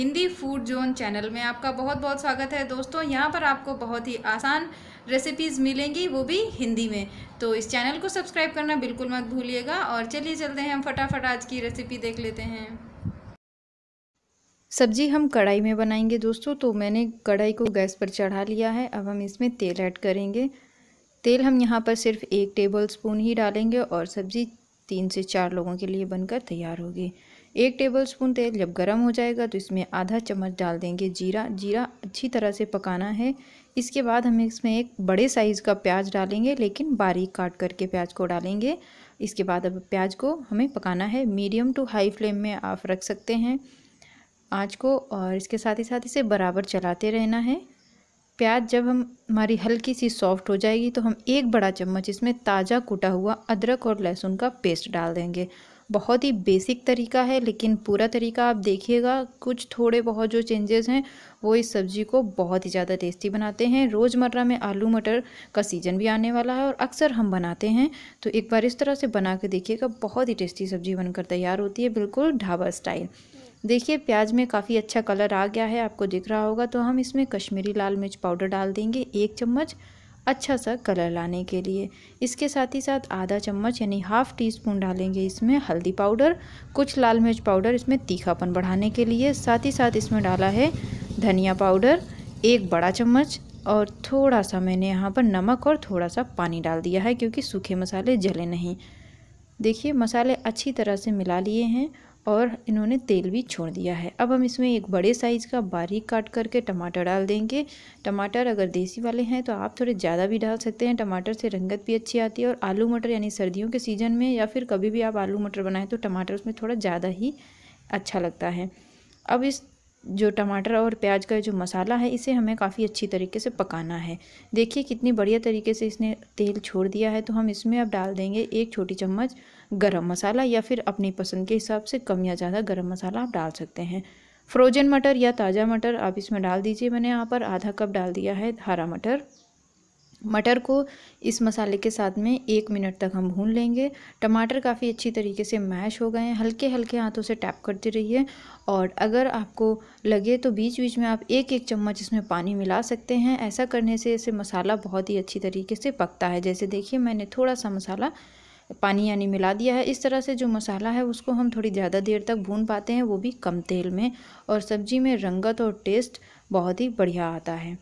Hindi food zone channel में आपका बहुत बहुत स्वागत है दोस्तों यहाँ पर आपको बहुत ही आसान रेसिपीज़ मिलेंगी वो भी हिंदी में तो इस चैनल को सब्सक्राइब करना बिल्कुल मत भूलिएगा और चलिए चलते हैं हम फटाफट आज की रेसिपी देख लेते हैं सब्जी हम कढ़ाई में बनाएंगे दोस्तों तो मैंने कढ़ाई को गैस पर चढ़ा लिया है अब हम इसमें तेल ऐड करेंगे तेल हम यहाँ पर सिर्फ एक टेबल स्पून ही डालेंगे और सब्ज़ी तीन से चार लोगों के लिए बनकर तैयार होगी एक टेबलस्पून तेल जब गर्म हो जाएगा तो इसमें आधा चम्मच डाल देंगे जीरा जीरा अच्छी तरह से पकाना है इसके बाद हम इसमें एक बड़े साइज़ का प्याज डालेंगे लेकिन बारीक काट करके प्याज को डालेंगे इसके बाद अब प्याज को हमें पकाना है मीडियम टू हाई फ्लेम में आप रख सकते हैं आँच को और इसके साथ ही साथ इसे बराबर चलाते रहना है प्याज जब हम हमारी हल्की सी सॉफ्ट हो जाएगी तो हम एक बड़ा चम्मच इसमें ताज़ा कूटा हुआ अदरक और लहसुन का पेस्ट डाल देंगे बहुत ही बेसिक तरीका है लेकिन पूरा तरीका आप देखिएगा कुछ थोड़े बहुत जो चेंजेस हैं वो इस सब्ज़ी को बहुत ही ज़्यादा टेस्टी बनाते हैं रोज़मर्रा में आलू मटर का सीज़न भी आने वाला है और अक्सर हम बनाते हैं तो एक बार इस तरह से बना के देखिएगा बहुत ही टेस्टी सब्ज़ी बनकर तैयार होती है बिल्कुल ढाबा स्टाइल देखिए प्याज में काफ़ी अच्छा कलर आ गया है आपको दिख रहा होगा तो हम इसमें कश्मीरी लाल मिर्च पाउडर डाल देंगे एक चम्मच अच्छा सा कलर लाने के लिए इसके साथ ही साथ आधा चम्मच यानी हाफ़ टी स्पून डालेंगे इसमें हल्दी पाउडर कुछ लाल मिर्च पाउडर इसमें तीखापन बढ़ाने के लिए साथ ही साथ इसमें डाला है धनिया पाउडर एक बड़ा चम्मच और थोड़ा सा मैंने यहाँ पर नमक और थोड़ा सा पानी डाल दिया है क्योंकि सूखे मसाले जले नहीं देखिए मसाले अच्छी तरह से मिला लिए हैं और इन्होंने तेल भी छोड़ दिया है अब हम इसमें एक बड़े साइज़ का बारीक काट करके टमाटर डाल देंगे टमाटर अगर देसी वाले हैं तो आप थोड़े ज़्यादा भी डाल सकते हैं टमाटर से रंगत भी अच्छी आती है और आलू मटर यानी सर्दियों के सीज़न में या फिर कभी भी आप आलू मटर बनाएं तो टमाटर उसमें थोड़ा ज़्यादा ही अच्छा लगता है अब इस जो टमाटर और प्याज का जो मसाला है इसे हमें काफ़ी अच्छी तरीके से पकाना है देखिए कितनी बढ़िया तरीके से इसने तेल छोड़ दिया है तो हम इसमें अब डाल देंगे एक छोटी चम्मच गरम मसाला या फिर अपनी पसंद के हिसाब से कम या ज़्यादा गरम मसाला आप डाल सकते हैं फ्रोजन मटर या ताज़ा मटर आप इसमें डाल दीजिए मैंने यहाँ पर आधा कप डाल दिया है हरा मटर मटर को इस मसाले के साथ में एक मिनट तक हम भून लेंगे टमाटर काफ़ी अच्छी तरीके से मैश हो गए हैं हल्के हल्के हाथों से टैप करते रहिए और अगर आपको लगे तो बीच बीच में आप एक एक चम्मच इसमें पानी मिला सकते हैं ऐसा करने से इसे मसाला बहुत ही अच्छी तरीके से पकता है जैसे देखिए मैंने थोड़ा सा मसाला पानी यानी मिला दिया है इस तरह से जो मसाला है उसको हम थोड़ी ज़्यादा देर तक भून पाते हैं वो भी कम तेल में और सब्ज़ी में रंगत और टेस्ट बहुत ही बढ़िया आता है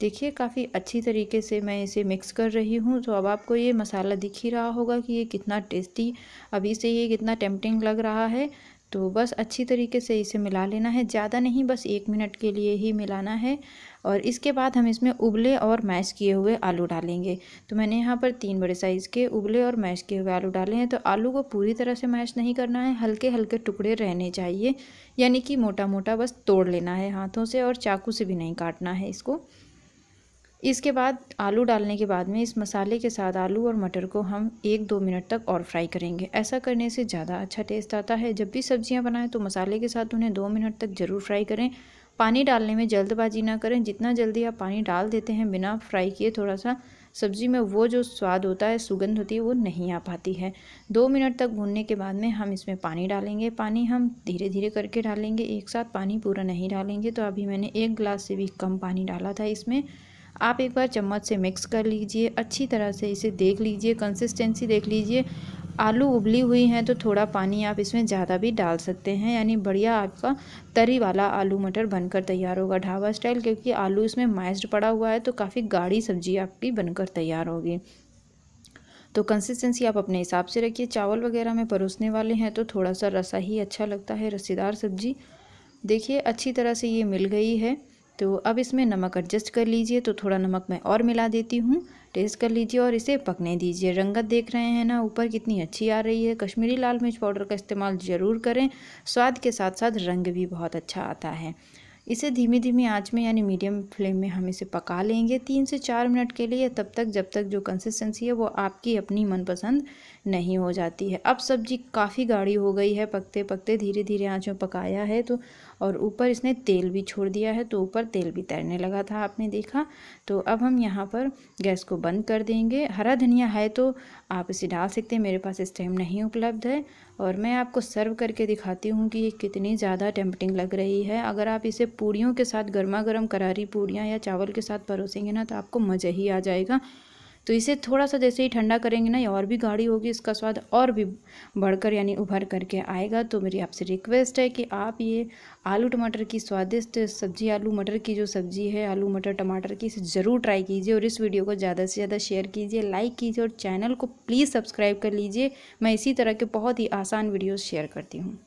देखिए काफ़ी अच्छी तरीके से मैं इसे मिक्स कर रही हूँ तो अब आपको ये मसाला दिख ही रहा होगा कि ये कितना टेस्टी अभी से ये कितना टेम्पटिंग लग रहा है तो बस अच्छी तरीके से इसे मिला लेना है ज़्यादा नहीं बस एक मिनट के लिए ही मिलाना है और इसके बाद हम इसमें उबले और मैश किए हुए आलू डालेंगे तो मैंने यहाँ पर तीन बड़े साइज़ के उबले और मैश किए हुए आलू डाले हैं तो आलू को पूरी तरह से मैश नहीं करना है हल्के हल्के टुकड़े रहने चाहिए यानी कि मोटा मोटा बस तोड़ लेना है हाथों से और चाकू से भी नहीं काटना है इसको इसके बाद आलू डालने के बाद में इस मसाले के साथ आलू और मटर को हम एक दो मिनट तक और फ्राई करेंगे ऐसा करने से ज़्यादा अच्छा टेस्ट आता है जब भी सब्जियां बनाएं तो मसाले के साथ उन्हें दो मिनट तक ज़रूर फ्राई करें पानी डालने में जल्दबाजी ना करें जितना जल्दी आप पानी डाल देते हैं बिना फ्राई किए थोड़ा सा सब्ज़ी में वो जो स्वाद होता है सुगंध होती है वो नहीं आ पाती है दो मिनट तक भूनने के बाद में हम इसमें पानी डालेंगे पानी हम धीरे धीरे करके डालेंगे एक साथ पानी पूरा नहीं डालेंगे तो अभी मैंने एक गिलास से भी कम पानी डाला था इसमें आप एक बार चम्मच से मिक्स कर लीजिए अच्छी तरह से इसे देख लीजिए कंसिस्टेंसी देख लीजिए आलू उबली हुई हैं तो थोड़ा पानी आप इसमें ज़्यादा भी डाल सकते हैं यानी बढ़िया आपका तरी वाला आलू मटर बनकर तैयार होगा ढाबा स्टाइल क्योंकि आलू इसमें मैस्ड पड़ा हुआ है तो काफ़ी गाढ़ी सब्जी आपकी बनकर तैयार होगी तो कंसिस्टेंसी आप अपने हिसाब से रखिए चावल वगैरह में परोसने वाले हैं तो थोड़ा सा रसा ही अच्छा लगता है रसीदार सब्जी देखिए अच्छी तरह से ये मिल गई है तो अब इसमें नमक एडजस्ट कर लीजिए तो थोड़ा नमक मैं और मिला देती हूँ टेस्ट कर लीजिए और इसे पकने दीजिए रंगत देख रहे हैं ना ऊपर कितनी अच्छी आ रही है कश्मीरी लाल मिर्च पाउडर का इस्तेमाल ज़रूर करें स्वाद के साथ साथ रंग भी बहुत अच्छा आता है इसे धीमी धीमी आंच में यानी मीडियम फ्लेम में हम इसे पका लेंगे तीन से चार मिनट के लिए तब तक जब तक जो कंसिस्टेंसी है वो आपकी अपनी मनपसंद नहीं हो जाती है अब सब्जी काफ़ी गाढ़ी हो गई है पकते पकते धीरे धीरे आँच में पकाया है तो और ऊपर इसने तेल भी छोड़ दिया है तो ऊपर तेल भी तैरने लगा था आपने देखा तो अब हम यहाँ पर गैस को बंद कर देंगे हरा धनिया है तो आप इसे डाल सकते हैं मेरे पास इस टाइम नहीं उपलब्ध है और मैं आपको सर्व करके दिखाती हूँ कि ये कितनी ज़्यादा टेम्पटिंग लग रही है अगर आप इसे पूड़ियों के साथ गर्मा गर्म करारी पूड़ियाँ या चावल के साथ परोसेंगे ना तो आपको मज़ा ही आ जाएगा तो इसे थोड़ा सा जैसे ही ठंडा करेंगे ना ये और भी गाढ़ी होगी इसका स्वाद और भी बढ़कर यानी उभर करके आएगा तो मेरी आपसे रिक्वेस्ट है कि आप ये आलू टमाटर की स्वादिष्ट सब्जी आलू मटर की जो सब्ज़ी है आलू मटर टमाटर की इसे ज़रूर ट्राई कीजिए और इस वीडियो को ज़्यादा से ज़्यादा शेयर कीजिए लाइक कीजिए और चैनल को प्लीज़ सब्सक्राइब कर लीजिए मैं इसी तरह के बहुत ही आसान वीडियोज़ शेयर करती हूँ